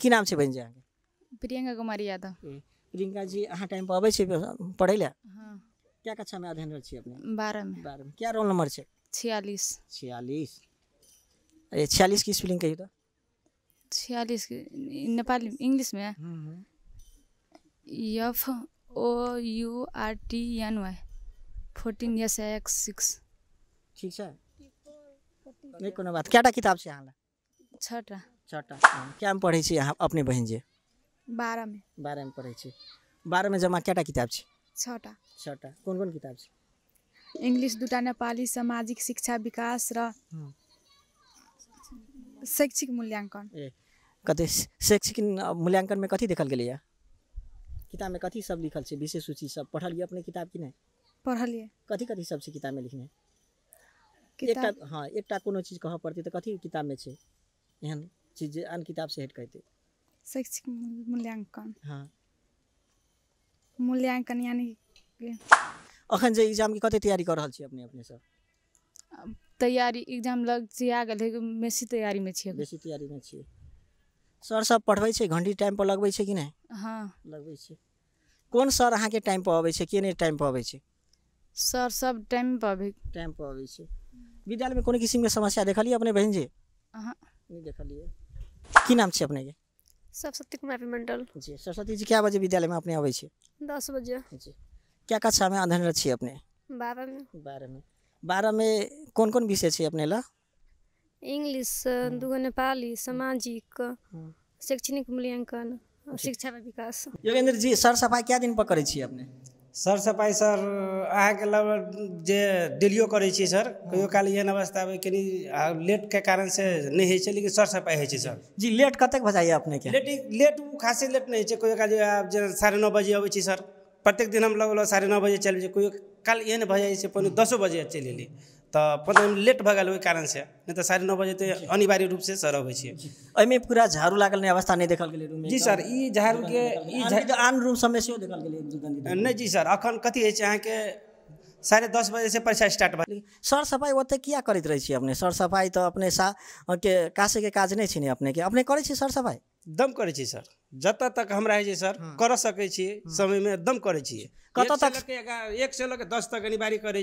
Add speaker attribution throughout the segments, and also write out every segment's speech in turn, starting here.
Speaker 1: की नाम से बन जाएंगे प्रियंका कुमारी यादव हम्म। प्रियंका जी अहाँ टाइम पर अब पढ़े ला क्या कक्षा में अध्ययन बारह में बारह में क्या रोल नंबर छियालीस छियालीस अरे छियालीस की स्पेलिंग कही तो छियालीस
Speaker 2: नेपाली इंग्लिश में F O U R T N Y fourteen S X six ठीक है नहीं कोनो बात क्या किताब से अहाँ छठा
Speaker 1: छठा हाँ, कएमे पढ़ै अपने बहन जी बारह में बारह में पढ़े बारह में जमा क्या किताब छै छओटा छओटा कोन किताब
Speaker 2: इंग्लिश दूटा नेपाली सामाजिक शिक्षा विकास र हाँ। शैक्षिक मूल्यांकन
Speaker 1: कत शैक्षिक मूल्यांकन में कथी देखल किताब में कथी सब लिखल छै विशेष सूची सब पढ़ल अपने किताब की नहीं पढ़ल कथी कथी सब किताब में लिखने एकटा हाँ एक चीज कह पड़ती तऽ कथी किताब में एहन चीज़ें अन किताब से हेट करते
Speaker 2: शैक्षिक मूल्यांकन हाँ मूल्यांकन यानी
Speaker 1: अखन जे एग्जाम की कते तैयारी कर अपने अपने
Speaker 2: सब तैयारी
Speaker 1: एग्जाम लग से आ गेल बेसी तैयारी में छी बेसी तैयारी में छी सर सब पढ़बै छै घंटी टाइम पर लगबै छै कि नै हां लगबै छै कोन सर अहाँ के टाइम पर अबै छै के नै टाइम पर अबै छै सर सब टाइम पर अबै टाइम पर अबै छै विद्यालय में कोनो किसी के समस्या देखलिए अपने बहन जी हां नहीं देखलिए की नाम छै अपने
Speaker 2: सरस्वती कुमारी मंडल
Speaker 1: जी सरस्वती जी कए बजे विद्यालय में अपने आबै छी
Speaker 2: दस बजे जी
Speaker 1: क्या कक्षा में अध्ययनरत छी अपने बारहमे बारहमे बारहमे कोन कोन विषय छै अपने ला
Speaker 2: इंग्लिश दूगो नेपाली सामाजिक शैक्षणिक मूल्यांकन शिक्षा विकास
Speaker 1: योगेन्द्र जी सर सफाइ क्या दिन पर करै छी अपने
Speaker 3: सर सफाई सर अहाँके लग जे डेलियो करै सर कहो काल एहन अवस्था आबै कनि के कारण से नहीं है लेकिन सर सफाई होइ छै सर
Speaker 1: जी लेट कतेक भऽ अपनेके
Speaker 3: लेट लेट खासे लेट नहीं होइ छै काल साढ़े नौ बजे अबै सर प्रत्येक दिन हम लगभग साढ़े नौ बजे चलि जाइ काल एहन भऽ जाइ छै पहिने बजे चल अयली तऽ पन्द्रह मिनट लेट भऽ गेल ओहि कारणसँ नहि तऽ साढ़े नौ बजे तऽ अनिवार्य से सर अबै छियै
Speaker 1: पूरा झाड़ू लागल नहि अवस्था नहीं देखल गेलै जी सर ई झाड़ूके ई आन रूम सबमे सेहो जी सर अखन कथी अछि अहाँके साढ़े दस बजे से परीक्षा स्टार्ट भले सर सफाई ओते किया करैत रहे अपने सर सफाई तो अपने सा के कासे के काज नहीं छे अपने के अपने करे सर सफाई
Speaker 3: दम करे सर जत तक हम रहे सर कर सके समय में दम करे कत तक एक से लेके दस तक अनिवार्य करे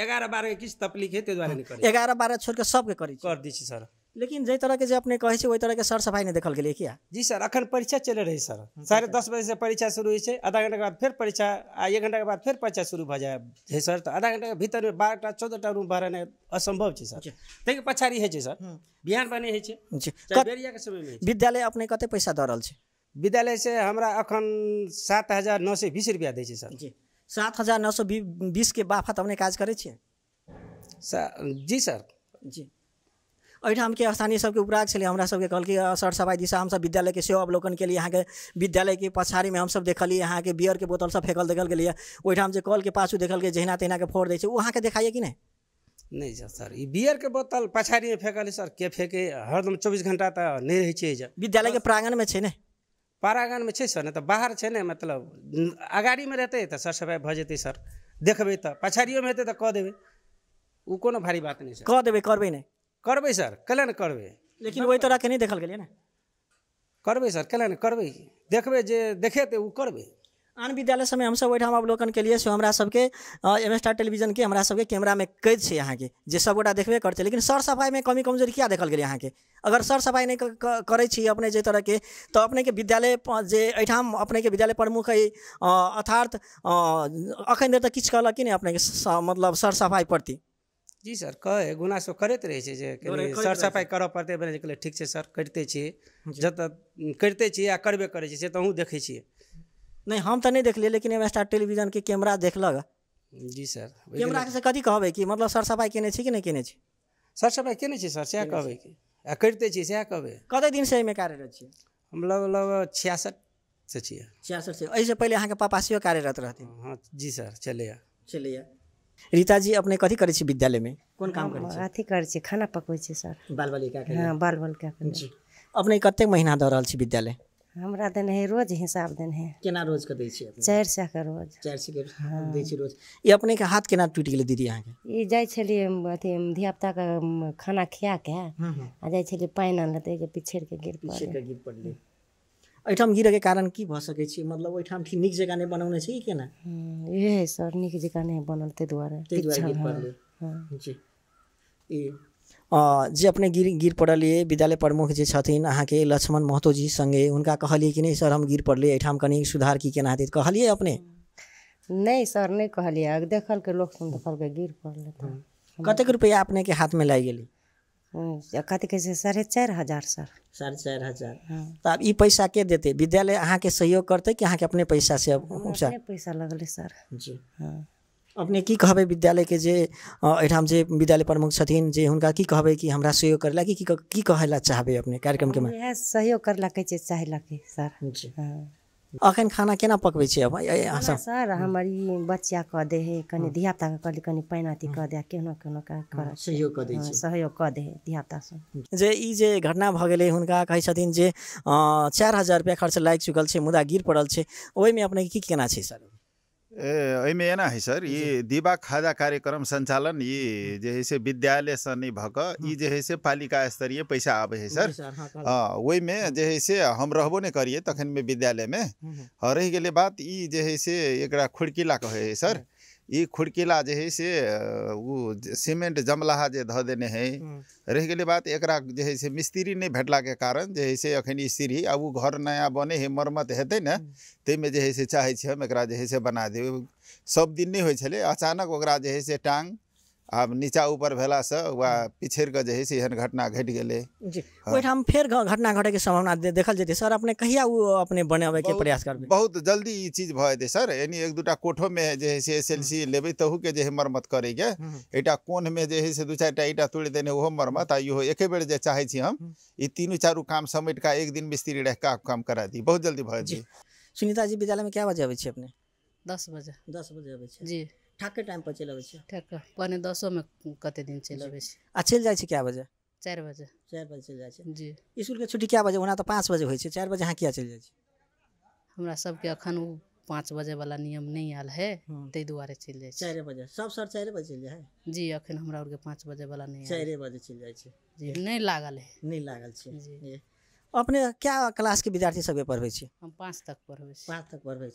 Speaker 3: एघार बारह किस तकलीफ लिखे तो द्वारा नहीं करी ग्यारह
Speaker 1: बारह छोड़ के सबके करी
Speaker 3: कर दी सर
Speaker 1: लेकिन जै तरह के जे अपने कहे वही तरह के सर सफाई नहीं देखल गए क्या
Speaker 3: जी सर अखन परीक्षा चल रही सर साढ़े दस बजे से परीक्षा शुरू हुई आधा घंटा के बाद फिर परीक्षा आ एक घंटा के बाद फिर परीक्षा शुरू भ जाए सर तो आधा घंटा के भीतर में बारह टा चौदह टा रूम भरने असंभव है सर तैके पछाड़ी है सर बिहान बने है समय में विद्यालय अपने कते पैसा दरल विद्यालय से हमरा अखन सात हजार नौ सौ बीस रुपया दै सर जी
Speaker 1: सात हज़ार नौ सौ बीस के बाफत अपने काज करे छे? सर जी सर जी के स्थानीय सबके उपराग छे हमरा कल के सर सफाई दिशा हम सब विद्यालय के सेव अवलोकन विद्यालय के में हम सब देखल हमसभ के बियर के बोतल सब फेकल देखल गेलियै ओहिठाम कल के पाछू देखल गेल जहिना के फोड़ दै छै के देखाइए कि
Speaker 3: नहीं नहीं सर सर बियर के बोतल पछाड़ी में फेंकल सर के फेंके हरदम चौबीस घंटा तो नहीं रही विद्यालय के प्रांगण में छे ने परागणमे में सर नहि तऽ बाहर छै ने मतलब अगाड़ीमे रहतै तऽ सर सफाइ भऽ जेतै सर देखे तऽ पछाड़ियों में तऽ कऽ देबै ओ को भारी बात नहीं छै कऽ देबै
Speaker 1: करबै नहि सर कैले नहि करबै लेकिन ओहि तरहके नहि देखल गेलियै ने करबै सर कैले नहि करबै देखबै जे देखेतै ओ करबै आन विद्यालय समय सब ओम अवलोकन के से हमरा सबके एम स्टार टेलीविजनके हमरा कैमरा में कैद छै अहाँके जे गोटा देखबे करते लेकिन सर सफाई में कमी कमजोरी क्या देखल अहाँ के अगर सर सफाई नहीं करे छी अपने जे तो अपने के विद्यालय जे अपने के विद्यालय प्रमुख है अर्थात अखन देर तक कि अपने के मतलब सर सफाई प्रति
Speaker 3: जी सर कहे गुना सब करते छै सर सफाई करऽ पड़ते ठीक है सर करते छियै जतऽ करबे करे छियै देखे
Speaker 1: नहीं हम तो नहीं देखलिए लेकिन एम स्टार टेलीविजन के कैमरा देखलक जी सर कैमरा तो से कथी कहबै कि मतलब सर सफाई केने छी कि नहीं केने छी सर सफाई केने छी सर से कहबै कि आ करिते छी सएह कहबै कते दिनसँ एहिमे कार्यरत छियै
Speaker 3: हम लगभग छियासठ से छियै छियासठ से एहिसँ पहिले अहाँके पापा सेहो कार्यरत रहथिन हँ जी सर चले
Speaker 1: चलैए रीता जी अपने कथी करै छी में कोन काम करै छी अथी करै छी खाना पकबै छी सर बाल बालिका हँ बाल बालिका अपने कतेक महीना दऽ रहल छी विद्यालय
Speaker 2: हमरा देन है रोज हिसाब देन है केना रोज के दे छी चार सए के रोज चार सए के
Speaker 1: हाँ। दे छी रोज ये अपने के हाथ केना टूट गेले दीदी आके
Speaker 2: ये जाय छलियै अथी धियापुताके
Speaker 1: खाना खिया के खियाके हम्म, हम्म। आ जाय जाइ पानी आन आनले के पीछे के गिर पीछे के गिर पड़लै गिरे के कारण की भ सके छी मतलब ओहिठाम ठीक नीक जकाँ नहि बनौने छै केना
Speaker 2: ए सर निक जगह ने बनल ताहि दुआरे ताहि दुआरे गिर पड़लै हाँ।
Speaker 1: जी ई जे अपने गिर गिर पड़ल विद्यालय प्रमुख जो छथिन के लक्ष्मण महतो जी सङ्गे हुनका कहलियै कि नहीं सर हम गिर पड़लियै एहिठाम कनि सुधार की केना हेतै कहलिए अपने नहीं सर नहीं नहि कहलियै देखलकै लोक सुन के गिर पड़ल हम्म। कतेक रुपया अपने के हाथ में लागि गेलै हम्म, कथी कहै छै साढ़े चारि हजार सर साढ़े चारि हजार हम्म। तऽ आब ई पैसा के देते विद्यालय अहाँके सहयोग करतै कि अहाँके अपने पैसा से पैसा लगलै सर जी हाँ अपने की कहबै विद्यालयके जे एहिठाम जे विद्यालय प्रमुख छथिन जे हुनका की कहबै कि हमरा सहयोग करै लए कि की कहै लए चाहबै अपने कार्यक्रमके
Speaker 2: इएह सहयोग करला लए कहै छियै
Speaker 1: चाहै लए कि सर अखन खाना केना पकबै छियै सर
Speaker 2: हमर ई क कऽ दै हइ कनि धियापुताके कहली कनि पानि अथी कऽ दे केहनो केहनो कऽ सहयोग कऽ दै छै सहयोग कऽ दै हइ धियापुता
Speaker 1: जे ई जे घटना भऽ गेलै हुनका कहै छथिन जे चारि हजार रुपैआ खर्च लागि चुकल छै मुदा गिर पड़ल छै ओहिमे अपने की केना छै सर
Speaker 4: ए एहिमे एना है सर ई दिवा खाजा कार्यक्रम संचालन ई जे है से विद्यालय सनि नहीं भक ई जे है से पालिका स्तरीय पैसा आबे है सर हाँ वही जे है से हम रहबो नहीं करिए तखन में विद्यालय में के लिए बात ई जे है से एक है सर ये खुड़किला जे है से वो सीमेंट जमलाहा जे धऽ देने है रह गए बात एक जे है से मिस्त्री कारण जे है से अखन स्त्री आ घर नया बने है मरम्मत हेतै ना ताहिमे जे है से चाहै हम एक बना दे सब दिन नहीं हो अचानक ओकरा जे है से टाँग आब नीचा ऊपर भेला से वह हम्म। पिछड़ के जे है से एहन घटना घट गेले
Speaker 1: जी हाँ। ओहिठाम फेर घटना घटे के संभावना दे, देखल जेतै सर अपने कहिया ओ अपने बनाबे के प्रयास करबे
Speaker 4: बहुत जल्दी ई चीज भ जेतै सर यानी एक दुटा कोठो में जे है से एसएलसी हम्म। लेबे तहु के जे मरम्मत करे के हम्म, एटा कोन में जे है से दू चारटा ईटा तोड़ देने ओ मरम्मत आ यो एके बेर जे चाहे छी हम ई तीनो चारू काम समेट का एक दिन मिस्त्री रह का काम करा दी बहुत जल्दी भ जी सुनीता जी विद्यालय में क्या बजे आबे छी अपने
Speaker 2: 10 बजे 10 बजे आबे छी जी ठाके टाइम पर चलि अबै छै
Speaker 1: ठक पौने दसोमे कते दिन चलि छै आ चलि जाइ छै कए बजे
Speaker 2: चारि बजे चारि बजे चलि जाइ छै जी
Speaker 1: इसकुलके छुट्टी कए बजे ओना तऽ पाँच बजे होइ छै चारि बजे अहाँ किया चलि जाइ छी
Speaker 2: हमरा सबके अखन ओ पाँच बजे वाला नियम नहीं आयल है
Speaker 1: हम्म। ताहि दुआरे चलि जाइ छै चारि बजे सब सर चारि बजे चलि जाइ है
Speaker 2: जी अखन हमरा आरके पाँच बजे वाला
Speaker 1: नहीं चारि बजे चलि जाइ छै जी नहि लागल है नहि लागल छै जी अपने क्या क्लास के विद्यार्थी सब पढ़े
Speaker 2: हम पाँच तक पढ़े पाँच तक पढ़े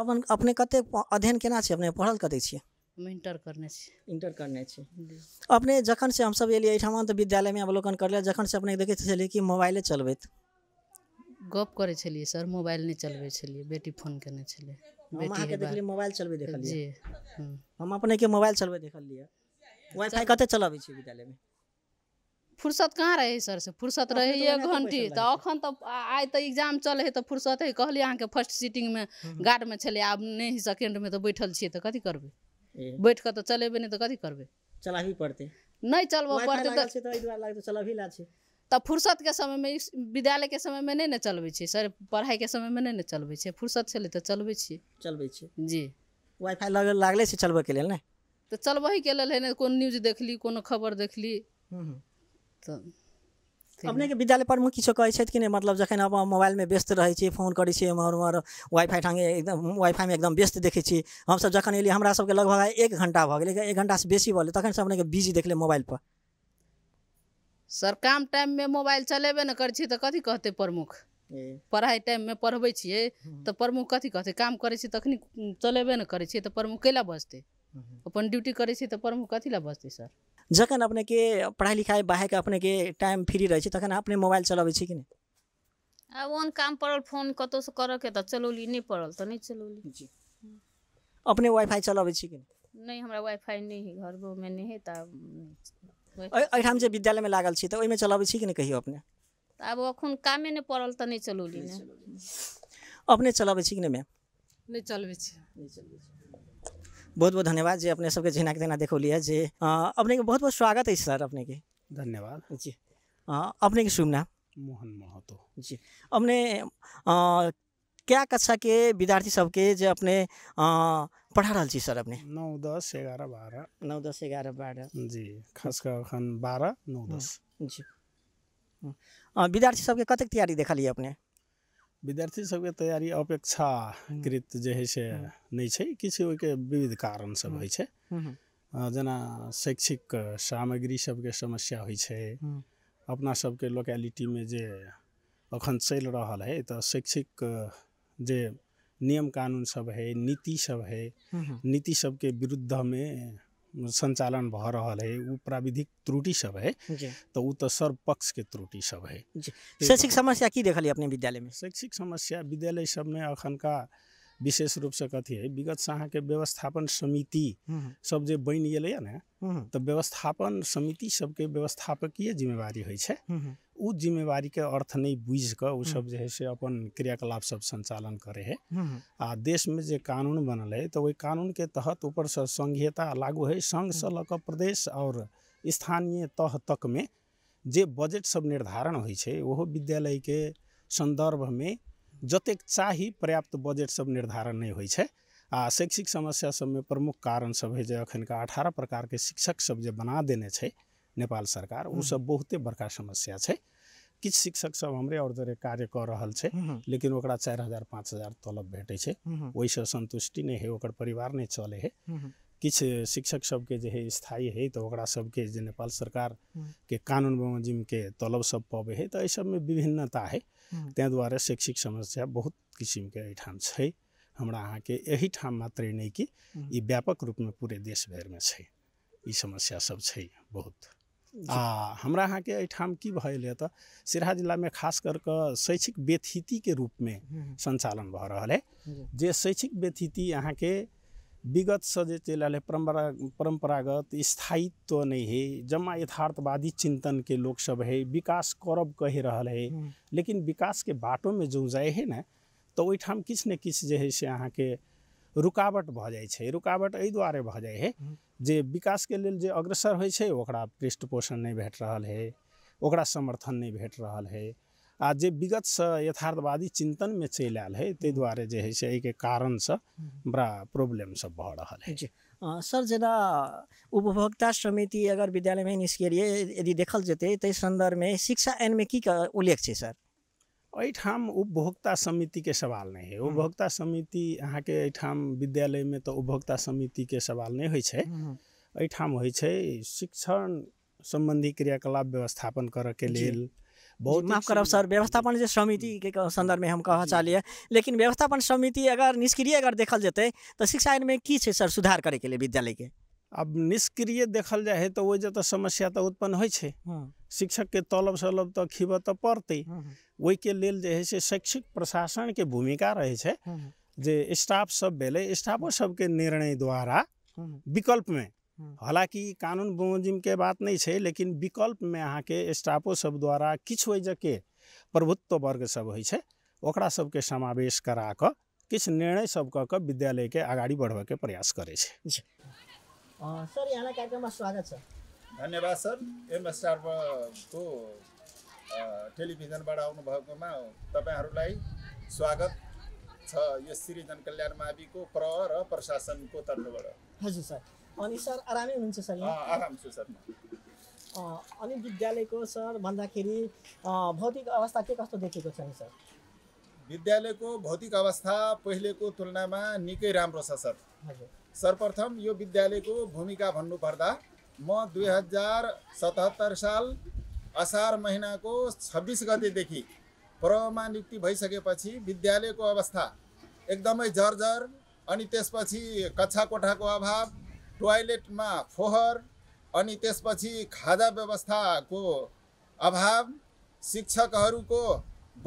Speaker 1: अपन अपने कतेक अध्ययन केना छी अपने पढ़ल कतेक छे
Speaker 2: हम इंटर करने छी इंटर करने छी
Speaker 1: अपने जखन से हम सब एलिए एलियै एहिठाम विद्यालय में अवलोकन करलियै जखन से अपने देखैत छलियै कि मोबाइले चलबैत
Speaker 2: गप करे छलियै सर मोबाइल नहि चलबे छलियै बेटी फोन केने छलै हम अहाँके देखलियै मोबाइल हम्म। चलबै
Speaker 1: देखलियै हम अपने के मोबाइल चलबै देखलियै वाइफाई कते चलबे छी में
Speaker 2: फुर्सत कहाँ रहे सर से फुर्सत रहे एक तो तो घंटी तो अखन तो आइ तो एग्जाम चल है तो फुर्सत है कहलिए के फर्स्ट सीटिंग में गार्ड हम्म, हम्म। में छे आब नहीं सेकेंड में तो बैठल छे तो कथी करबे बैठ के तो चलेबे नहीं तो कथी करबे
Speaker 1: चला करबै पड़ते
Speaker 2: नहीं चलब पड़ते
Speaker 1: तो चला भी ला
Speaker 2: तो फुर्सत के समय में विद्यालय के समय में नहीं ना चलबे छियै सर पढ़ाई के समय में नहीं ना चलबे छियै फुर्सत छले तो चलबे छियै
Speaker 1: चलबे छियै जी वाईफाई लगे लागले चलबे के लेल ने
Speaker 2: चलबे के लेल है ने कोन न्यूज देखली कोनो खबर देखली
Speaker 1: हम्म, अपने के विद्यालय प्रमुख किसो किछो कि नहीं मतलब जखन हम मोबाइल में व्यस्त रहै छियै फोन करै छियै एम्हर उम्हर वाइफाइ ठाँगे एकदम वाइफाइ मे एकदम व्यस्त देखे हम सब जखन एलियै हमरा सभके लगभग एक घंटा भग एक घंटा से बेसी भऽ गेलै तखनसँ अपनेके बिजी देखलै मोबाइल पर
Speaker 2: सर काम टाइम में मोबाइल चलेबे न करै छियै तऽ कथी कहतै प्रमुख पढ़ाई टाइम में छियै तो प्रमुख कथी कहतै काम करै छियै तखन चलेबे नहि करै छियै प्रमुख कैला बचतै हम्म। अपन ड्यूटी करै छियै
Speaker 1: प्रमुख कथी ला बजते सर जखन अपने के अपनेके पढ़ाइ लिखाइ अपने के टाइम फ्री रहे तखन अपने मोबाइल चलबै छी कि नहीं आब ओहन काम
Speaker 2: पड़ल फोन कतहुसँ करऽके तऽ चलौली नहीं पड़ल तऽ नहि चलौली जी
Speaker 1: अपने वाइफाइ चलबै छी कि
Speaker 2: नहि हमरा वाइफाइ नहि हइ घरमे नहि हइ तऽ
Speaker 1: एहिठाम जे विद्यालय में लागल छी तऽ ओहिमे चलबै छी कि नहीं कहियो अपने
Speaker 2: अब अखन काम में नहीं पड़ल तऽ नहीं चलौली ने
Speaker 1: अपने चलबै छी कि नहीं मैम
Speaker 2: नहीं चलबे छी नहीं चलबे छी
Speaker 1: बहुत बहुत धन्यवाद जे अपने सबके झिना के देखो देखौलिए जे अपने के बहुत बहुत स्वागत है सर अपने के धन्यवाद जी अपने के शुभ नाम
Speaker 5: मोहन महतो
Speaker 1: जी अपने क्या कक्षा के विद्यार्थी सबके जे अपने पढ़ा
Speaker 5: रहल छी सर अपने नौ दस एगारह बारह नौ दस एगारह बारह जी खास कर अखन बारह नौ दस
Speaker 1: जी विद्यार्थी सबके कतेक तैयारी देखलिए अपने
Speaker 5: विद्यार्थी सबके तैयारी अपेक्षाकृत जे है से नहीं छै किछु विविध कारण सब होइ छै जेना शैक्षिक सामग्री सबके समस्या होइ छे अपना सबके में जे अखन चल रहल है तो शैक्षिक जे नियम कानून सब है नीति सब है नीति सबके में संचालन भ रहा है ओ प्राविधिक त्रुटि सब है तो ओ तो सर्वपक्ष के त्रुटि सब है शैक्षिक समस्या की देखल अपने विद्यालय में शैक्षिक समस्या विद्यालय अखन का विशेष रूप से कथी है विगत अहाँके व्यवस्थापन समिति हम्म, हम्म। सब जे बन गेलैए ने हम्म, तऽ व्यवस्थापन समिति सबके व्यवस्थापकीय जिम्मेवारी हो छै ओ जिम्मेवारीके अर्थ नहि बुझि कऽ ओसभ जे हइ से अपन क्रियाकलाप सब संचालन करे है आ देश में जे कानून बनल है तो वही कानून के तहत ऊपर से संघीयता लागू है संघ से लक प्रदेश और स्थानीय तह तक में जे बजट सब निर्धारण हो विद्यालय के संदर्भ में जतेक चाही पर्याप्त बजट सब निर्धारण नहीं होइ छै आ शैक्षिक समस्या में प्रमुख कारण सब है जे एखनका अठारह प्रकारके शिक्षक सब जे बना देने छै नेपाल सरकार हम्म। ओ सब बहुते बड़का समस्या छै किछु शिक्षक सब हमरे और जरे कार्य कऽ रहल छै हम्म, हम्म। लेकिन ओकरा चारि हजार पाँच हजार तलब भेटै छै ओहिसँ संतुष्टि नहि है ओकर परिवार नहि चलै है कि शिक्षक सबके स्थायी है तो ओकरा सभके जे नेपाल सरकारके कानून के तलब सब पबे है तो सब में विभिन्नता है ते द्वारा शैक्षिक समस्या बहुत किसिमके हमारा छै के यही ठाम मात्र नहीं कि ये व्यापक में पूरे देश भर में है ये समस्या सब छै बहुत आ हमरा अहाँके एहिठाम की भेल यए तऽ सिरहा में खास शैक्षिक व्यथिति के रूप में संचालन भ रहा है जे शैक्षिक व्यथिति के विगत सजेचेला परंपरा परंपरागत स्थायित्व नहीं है जमा यथार्थवादी चिंतन के लोग सब है विकास करब कह रहा है लेकिन विकास के बाटो में जो जाए है ना तो ओहिठाम किछु ने किछु जे है से अहाँ के रुकावट भ जाए रुकावट एहि दुआरे भऽ जाइ है जे विकासके लेल जे अग्रसर होइ पृष्ठपोषण नहीं भेट रहा है ओकरा समर्थन नहीं भेट रहा है आ जे विगतसँ यथार्थवादी चिन्तनमे चलि आयल है ताहि दुआरे जे है से एहिके कारणसँ बड़ा प्रॉब्लम सब भऽ रहल जी
Speaker 1: सर जेना उपभोक्ता समिति अगर विद्यालयमे निष्क्रिय
Speaker 5: यदि देखल जेतै ताहि सन्दर्भमे शिक्षा एनमे की उल्लेख छै सर एहिठाम उपभोक्ता समितिके सवाल नहि है उपभोक्ता समिति अहाँके एहिठाम विद्यालयमे तऽ उपभोक्ता समितिके सवाल नहि होइ छै एहिठाम होइ छै शिक्षण सम्बन्धी क्रियाकलाप व्यवस्थापन करयके लेल
Speaker 1: बहुत माफ करब
Speaker 5: सर व्यवस्थापन जो समिति के संदर्भ
Speaker 1: में हम कह चाहिए लेकिन व्यवस्थापन समिति अगर निष्क्रिय अगर देखल शिक्षा आयन में की सर
Speaker 5: सुधार करे के लिए विद्यालय के अब निष्क्रिय देखल जाए है तो ओहिजे जो समस्या तो उत्पन्न हो शिक्षक के तलब सलब खीब तो पड़ते वही के लिए जो है शैक्षिक प्रशासन के भूमिका रहे जे स्टाफ सब भेलै स्टाफो सबके निर्णय द्वारा विकल्प में हालांकि कानून बमोजिमके बात नहि छै लेकिन विकल्पमे अहाँके स्टाफो सब द्वारा किछु ओहि जगह प्रभुत्व वर्ग सब होइ छै ओकरा सबके समावेश करा कऽ किछु निर्णय सब कऽ कऽ विद्यालयके अगाडि बढ़बैके प्रयास करै छै
Speaker 1: सर कार्यक्रममा स्वागत छ
Speaker 4: धन्यवाद सर एम स्टारको आउनु भएकोमा तपाईँहरूलाई स्वागत छ यस श्री जनकल्याण माविको प्र र प्रशासनको तर्फबाट
Speaker 1: हजुर सर अनि सर आरामै हुनुहुन्छ सर आराम छु सर अनि विद्यालयको सर भन्दाखेरि भौतिक अवस्था के कस्तो देखेको छ नि सर
Speaker 4: विद्यालयको भौतिक अवस्था पहिलेको तुलनामा निकै राम्रो छ सर सर्वप्रथम यो विद्यालयको भूमिका भन्नुपर्दा म दुई हजार सतहत्तर साल असार महिनाको छब्बिस गतेदेखि प्रभावमा नियुक्ति भइसकेपछि विद्यालयको अवस्था एकदमै जर्जर अनि त्यसपछि कक्षा कोठाको अभाव टोयलेटमा फोहर अनि त्यसपछि खाजा व्यवस्थाको अभाव शिक्षकहरूको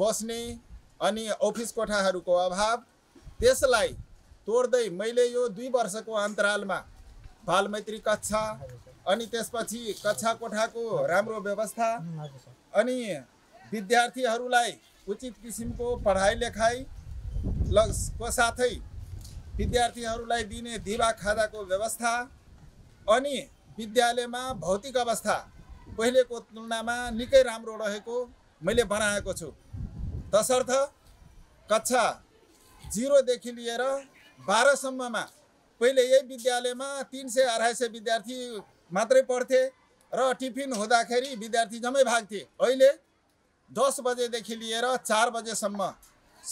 Speaker 4: बस्ने अनि अफिस कोठाहरूको अभाव त्यसलाई तोड्दै मैले यो दुई वर्षको अन्तरालमा बालमैत्री कक्षा अनि त्यसपछि कक्षा कोठाको राम्रो व्यवस्था अनि विद्यार्थीहरूलाई उचित किसिमको पढाइ लेखाइ को साथै विद्यार्थीहरूलाई दिने दिवा खादाको व्यवस्था अनि विद्यालयमा भौतिक अवस्था पहिलेको तुलनामा निकै राम्रो रहेको मैले बनाएको छु तसर्थ कक्षा जिरोदेखि लिएर बाह्रसम्ममा पहिले यही विद्यालयमा तिन सय अढाई सय विद्यार्थी मात्रै पढ्थे र टिफिन हुँदाखेरि विद्यार्थी जम्मै भाग्थे अहिले दस बजेदेखि लिएर चार बजेसम्म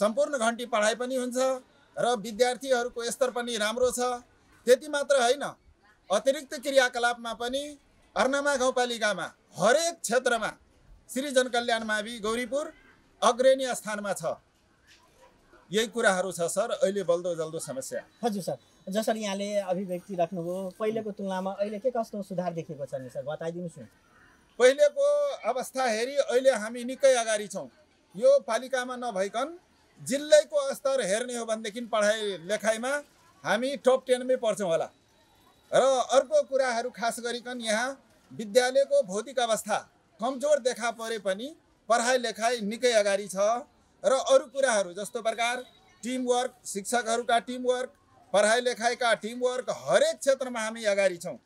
Speaker 4: सम्पूर्ण घन्टी पढाइ पनि हुन्छ र विद्यार्थीहरूको स्तर पनि राम्रो छ त्यति मात्र होइन अतिरिक्त क्रियाकलापमा पनि अर्नामा गाउँपालिकामा हरेक क्षेत्रमा श्री जनकल्याण मावि गौरीपुर अग्रणी स्थानमा छ यही कुराहरू छ सर अहिले बल्दो जल्दो समस्या
Speaker 1: हजुर सर जसरी यहाँले अभिव्यक्ति राख्नुभयो पहिलेको तुलनामा अहिले के कस्तो सुधार देखेको छ नि सर बताइदिनुहोस् न
Speaker 4: पहिलेको अवस्था हेरी अहिले हामी निकै अगाडि छौँ यो पालिकामा नभइकन जिल्लैको स्तर हेर्ने हो भनेदेखि पढाइ लेखाइमा हामी टप टेनमै पढ्छौँ होला र अर्को कुराहरू खास गरिकन यहाँ विद्यालयको भौतिक अवस्था कमजोर देखा परे पनि पढाइ लेखाइ निकै अगाडि छ र अरू कुराहरू जस्तो प्रकार टिमवर्क शिक्षकहरूका टिमवर्क पढाइ लेखाइका टिमवर्क हरेक क्षेत्रमा हामी अगाडि छौँ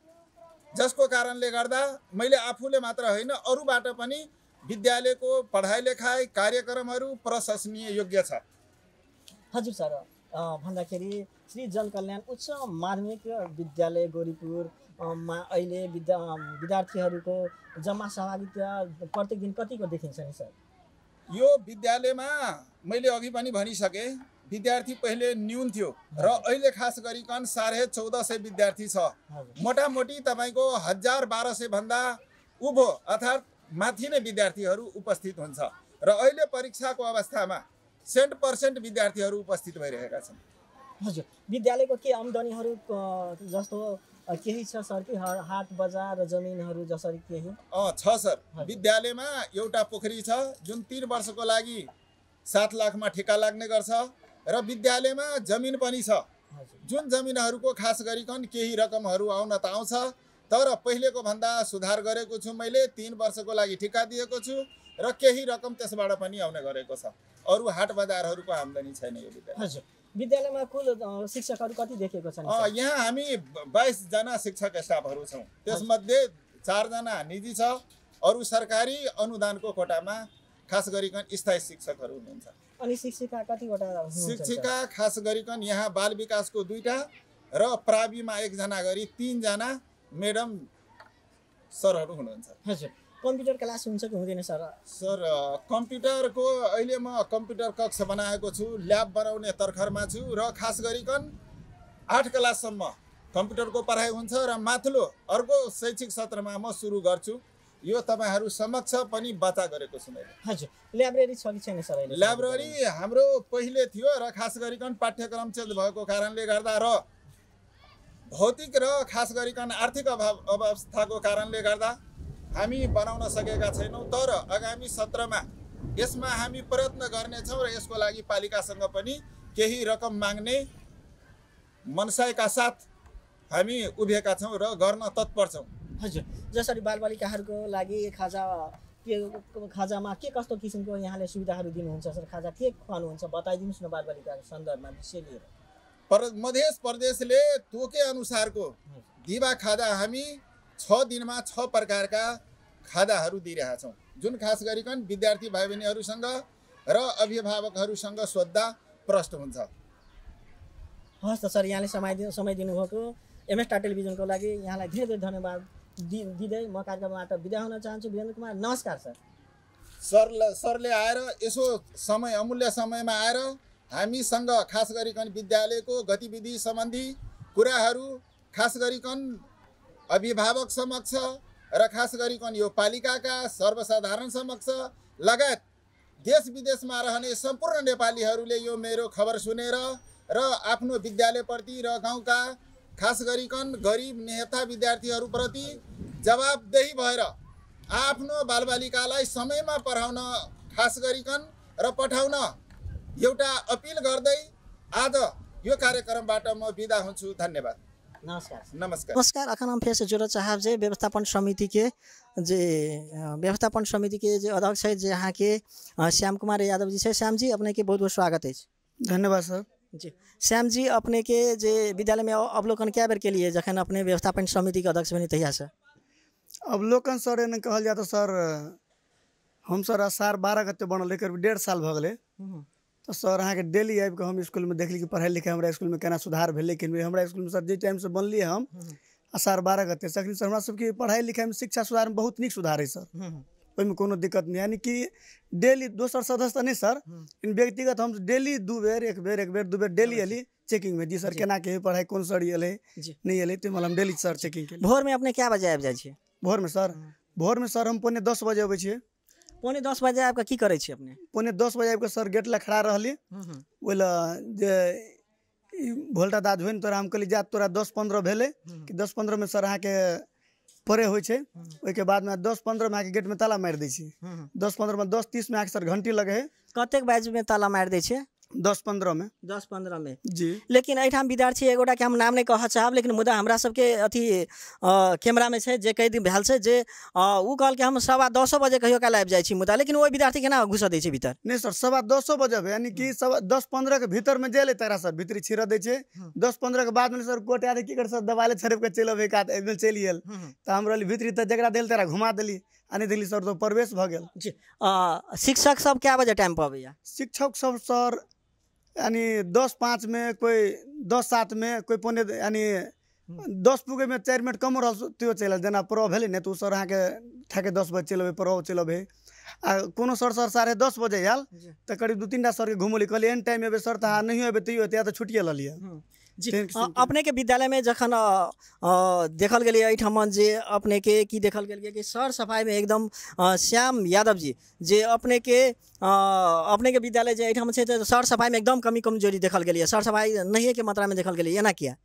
Speaker 4: जसको कारणले गर्दा मैले आफूले मात्र होइन अरूबाट पनि विद्यालयको पढाइ लेखाइ कार्यक्रमहरू प्रशंसनीय योग्य छ
Speaker 1: हजुर सर भन्दाखेरि श्री जनकल्याण उच्च माध्यमिक विद्यालय गोरीपुर मा अहिले विद्या विद्यार्थीहरूको जम्मा सहभागिता प्रत्येक दिन कतिको देखिन्छ नि सर
Speaker 4: यो विद्यालयमा मैले अघि पनि भनिसकेँ विद्यार्थी पहिले न्यून थियो र अहिले खास गरिकन साढे चौध सय विद्यार्थी छ मोटामोटी तपाईँको हजार बाह्र सयभन्दा उभो अर्थात् माथि नै विद्यार्थीहरू उपस्थित हुन्छ र अहिले परीक्षाको अवस्थामा सेन्ट पर्सेन्ट विद्यार्थीहरू उपस्थित भइरहेका छन् हजुर विद्यालयको के आम्दानीहरू जस्तो केही छ सर
Speaker 1: कि हाट बजार जमिनहरू जसरी केही
Speaker 4: छ सर विद्यालयमा एउटा पोखरी छ जुन तिन वर्षको लागि सात लाखमा ठेका लाग्ने गर्छ र विद्यालयमा जमिन पनि छ जुन जमिनहरूको खास गरिकन केही रकमहरू आउन त आउँछ तर पहिलेको भन्दा सुधार गरेको छु मैले तिन वर्षको लागि ठिका दिएको छु र केही रकम त्यसबाट पनि आउने गरेको छ अरू हाट बजारहरूको आम्दानी छैन यो विद्यालय विद्यालयमा कुल शिक्षकहरू कति देखेको छ यहाँ हामी बाइसजना शिक्षक स्टाफहरू छौँ त्यसमध्ये चारजना निजी छ अरू सरकारी अनुदानको कोटामा खास गरिकन स्थायी शिक्षकहरू हुनुहुन्छ
Speaker 1: अनि शिक्षिका कतिवटा शिक्षिका
Speaker 4: खास गरिकन यहाँ बाल विकासको दुईवटा र प्राविमा एकजना गरी तिनजना म्याडम सरहरू हुनुहुन्छ हजुर कम्प्युटर क्लास हुन्छ कि हुँदैन सर सर कम्प्युटरको अहिले म कम्प्युटर कक्ष बनाएको छु ल्याब बनाउने तर्खरमा छु र खास गरिकन आठ क्लाससम्म कम्प्युटरको पढाइ हुन्छ र माथिल्लो अर्को शैक्षिक सत्रमा म सुरु गर्छु यो तपाईँहरू समक्ष पनि बच्चा गरेको छु मैले हजुर लाइब्रेरी छ कि छैन सर लाइब्रेरी हाम्रो पहिले थियो र खास गरिकन पाठ्यक्रम चेन्ज भएको कारणले गर्दा र भौतिक र खास गरिकन आर्थिक अभाव अवस्थाको कारणले गर्दा हामी बनाउन सकेका छैनौँ तर आगामी सत्रमा यसमा हामी प्रयत्न गर्नेछौँ र यसको लागि पालिकासँग पनि केही रकम माग्ने मनसायका साथ हामी उभिएका छौँ र गर्न तत्पर छौँ हजुर
Speaker 1: जसरी बालबालिकाहरूको लागि खाजा के खाजामा के कस्तो किसिमको यहाँले सुविधाहरू दिनुहुन्छ सर खाजा के खुवाउनुहुन्छ बताइदिनुहोस् न बालबालिकाको
Speaker 4: सन्दर्भमा विषय लिएर पर मधेस प्रदेशले तोके अनुसारको दिवा खादा हामी छ दिनमा छ प्रकारका खादाहरू दिइरहेछौँ जुन खास गरिकन विद्यार्थी भाइ बहिनीहरूसँग र अभिभावकहरूसँग सोद्धा प्रष्ट हुन्छ
Speaker 1: हस् त सर यहाँले समय दिनु समय दिनुभएको एमएसटा टेलिभिजनको लागि यहाँलाई धेरै धेरै धन्यवाद दिँदै म कार्यक्रमबाट विदा हुन चाहन्छु
Speaker 4: वीरेन्द्र कुमार नमस्कार सर सर सरले आएर यसो समय अमूल्य समयमा आएर हामीसँग खास गरिकन विद्यालयको गतिविधि सम्बन्धी कुराहरू खास गरिकन अभिभावक समक्ष र खास गरिकन यो पालिकाका सर्वसाधारण समक्ष लगायत देश विदेशमा रहने सम्पूर्ण नेपालीहरूले यो मेरो खबर सुनेर र आफ्नो विद्यालयप्रति र गाउँका खास गरिकन गरिब नेता विद्यार्थीहरूप्रति जवाबदेही भएर आफ्नो बालबालिकालाई समयमा पढाउन खास गरिकन र पठाउन एउटा अपील गर्दै आज यो कार्यक्रमबाट म धन्यवाद नमस्कार नमस्कार नमस्कार
Speaker 1: अखन हम फिर से जुड़े चाहब जे व्यवस्थापन समिति के जे व्यवस्थापन समिति के जे अध्यक्ष है जे यहाँ के श्याम कुमार यादव जी है श्याम जी अपने के बहुत बहुत स्वागत है धन्यवाद सर जी श्याम जी अपने के जे विद्यालय में अवलोकन क्या बेर के लिए जखन अपने व्यवस्थापन समिति के अध्यक्ष बनी तहिया से
Speaker 6: अवलोकन सर एने कहल जाए तो सर हम सर सार बारह गते बनल करीब डेढ़ साल भगले तो सर के डेली आबि कऽ हम इसकुलमे देखली कि पढ़ाइ हमारे स्कूल में केना सुधार भेलै केना स्कूल में सर टाइम से बनलिए हम हम्म, हम्म। असार बारह गते तखन सर हमारा सबके लिखाई में शिक्षा सुधार में बहुत निक सुधार है सर हम्म, ओहिमे कोनो दिक्कत नहीं यानी कि डेली दोसर सदस्य नहीं सर लेकिन व्यक्तिगत हम डेली दू बेर एक बेर एक बेर दू बेर डेली अली चेकिंग में जी सर केना के पढ़ाई कौन सर अल नहीं अल तो हम डेली सर चेकिंग भोर में अपने क्या बजे आबि जाए भोर में सर भोर में सर हम पौने दस बजे अब पौने दस बजे आबिकऽ की करै छी अपने पौने दस बजे आबिकऽ सर गेट लए खड़ा रहली हम्म, हम्म। ओहि जे भोल्टा दाद होइ तोरा हम कहली जा तोरा दस पंद्रह भेलै हम्म, कि दस पंद्रह में सर अहाँके परे होइ छै ओहिके बादमे दस पन्द्रहमे अहाँके
Speaker 1: गेटमे ताला मारि दै छी दस में दस तीसमे अहाँके सर घंटी लगे हइ कतेक बाजमे ताला मारि दै छै दस पंद्रह में दस पंद्रह में जी लेकिन अठाम विद्यार्थी एगोटा के हम नाम नहीं कह चाहब लेकिन मुदा हमरा सबके अथी कैमरा में है जे कई दिन भैल से जे उ कहल के हम सवा दसो बजे कहो कल आबि जाइ मुदा लेकिन ओइ विद्यार्थी केना घुस दै भीतर
Speaker 6: नहीं सर सवा दसो बजे यानी कि हम्म। सवा दस पंद्रह के भीतर में जेले तेरा सर भीतरी छिड़ दै छै हम्म। दस पंद्रह के बाद में सर कोट आदि की कर सर दबाले छरप के चलो एक आद एकदम चलि गेल हम्म, त हम रहली भीतरी त जकरा तेरा घुमा देली आ नहीं देली सर तो प्रवेश भ जी शिक्षक सब कै बजे टाइम पर अब शिक्षक सब सर अनि दस पाँच कोही दस सात कोही पन्ने अनि दस पुगैमे चारि मिनट कम रहल त्यो चलि जेना पर्व भेलै ने तऽ सर अहाँके ठ्याके दस बजे चलि अबै पर्व चलि अबै आ कोनो सर सर साढ़े दस बजे आयल तऽ करीब दू तीनटा सरके घुमौली
Speaker 1: कहलियै एन टाइम अयबै सर तऽ अहाँ नहियो अयबै तैयो या तऽ छुट्टिए लऽ लिअ जी अपने के विद्यालय में जखन देखल गलिए एहिठाम जे अपने के की देखल गलिए कि सर सफाई में एकदम श्याम यादव जी जे अपने के अपने के विद्यालय जे अठम छे सर सफाई में एकदम कमी कमजोरी देखल गलिए सर सफाई नहीं के मात्रा में देखल गलिए एना किया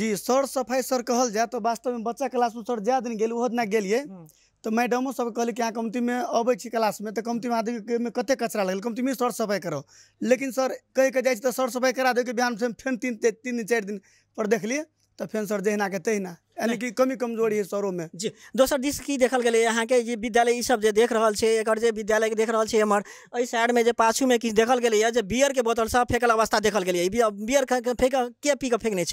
Speaker 1: जी
Speaker 6: सर सफाई सर कहल जाए तो वास्तव में बच्चा क्लास में सर जै दिन गए उह दिन गलिए तो मैडमो सब कहली कि अहाँ कमतीमे अबै छी क्लासमे तऽ कमतीमे में कते कचरा लगे कमती में सर सफाई करो लेकिन सर कहिके जाइ छी तऽ सर सफाई करा दैके से फिर तीन तीन दिन चार चारि दिनपर देखलियै तो
Speaker 1: फिर सर जहिनाके तहिना यानी कि कमी कमजोरी है शहरों में जी दोसर दिस की देखल गए यहाँ के विद्यालय इस देख रहा है एक विद्यालय के देख रहा है हमार अ साइड में पाछू में कि देखल गए जे बियर के बोतल सब फेकल अवस्था देखल गए बियर फेंक के पी के फेंकने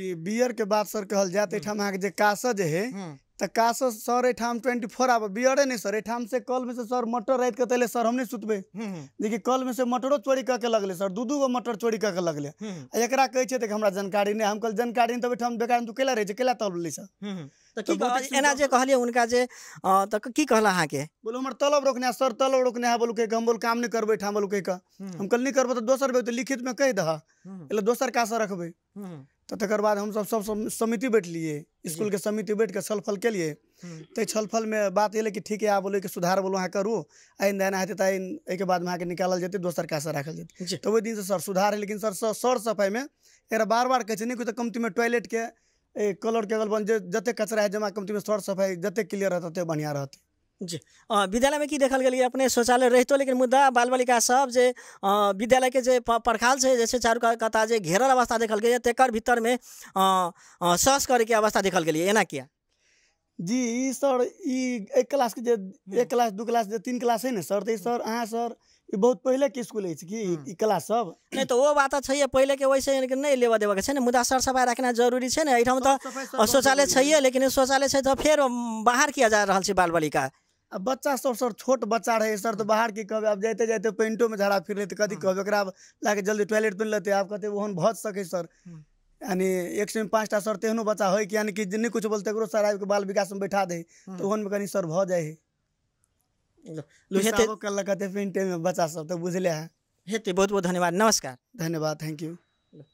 Speaker 1: जी बियर के
Speaker 6: बात सर कहल जाए हम्म। तो अहाँ के कासज है हम्म। तो कास सर एठाम ट्वेंटी फोर आवर बियर नहीं सर एठाम से कल में से सर मटर रात के तेल सर हम नहीं सुतबे हम्म, देखिए कल में से मटरो चोरी करके लगले सर दू दू गो मटर चोरी करके लगले एक कहे हमारा जानकारी नहीं हम कल जानकारी नहीं तो बेकार तू कैला रहे कैला तब ले छ कहलिए उनका जे की कहला के बोलो हमर तलब रोकने सर तलब रोकने बोलू हम बोल काम नहीं बोलू हम्म, हम्म। हम कल नहीं तो दोसर बे लिखित में कह दह हम्म, दोसर का से रखबे तो तकर बाद हम सब सब समिति लिये स्कूल के समिति बैठ के छलफल के लिए ते छलफल में बात ये कि ठीक है आ बोलो कि सुधार बोलो अहाँ करू आइन देना हेतु तो के बाद में अहाँ निकालल जेतै दोसर कैसे राखल तो वही दिन से सर सुधार है लेकिन सर सर सफाई में एक बार बार कहते नहीं कोई तो कमती में टॉयलेट के ए, कलर के अगल बन जते कचरा है जमा कमती में सर सफाई जते क्लियर रहता ते बढ़िया रहता जी
Speaker 1: विद्यालय में की देखल गलिए अपने शौचालय रहते लेकिन मुद्दा बाल बालिका सब जे विद्यालय के जे प्रखाल से जैसे चारू कता जे घेरल अवस्था देखल गई तकर भीतर में सस करे के अवस्था देखल गलिए एना किया
Speaker 6: जी सर ई एक क्लास के जे हम्म। एक क्लास दू क्लास तीन क्लास है ना सर तो सर अहाँ सर ई बहुत पहिले के स्कूल अछि कि ई क्लास
Speaker 1: सब नै त ओ बात छै पहिले के वैसे नै लेब देब के छै ने मुदा सर सफाई राखना जरूरी छै ने एठाम त शौचालय छै लेकिन शौचालय छै त फेर बाहर किया जा रहल छै बालबालिका बालिका
Speaker 6: अब बच्चा सब सर छोट बच्चा रहे सर तो बाहर की कहबे आब जाते जाते पेंटो में झाड़ा फिर लेते कदी कहबे एकरा लाके जल्दी टॉयलेट पिन लेते आप कहते ओहन भत सके सर यानी एक सौ पाँचटा सर तेहनो बच्चा होइ कि यानी कि नहीं कुछ बोलते सर आबि के बाल विकास में बैठा दे तऽ ओहन में कनी सर भऽ जाइ हइ तो लु हेते कल्ला कते पिंटे में बच्चा सब तो बुझले है हेते बहुत बहुत धन्यवाद नमस्कार धन्यवाद थैंक यू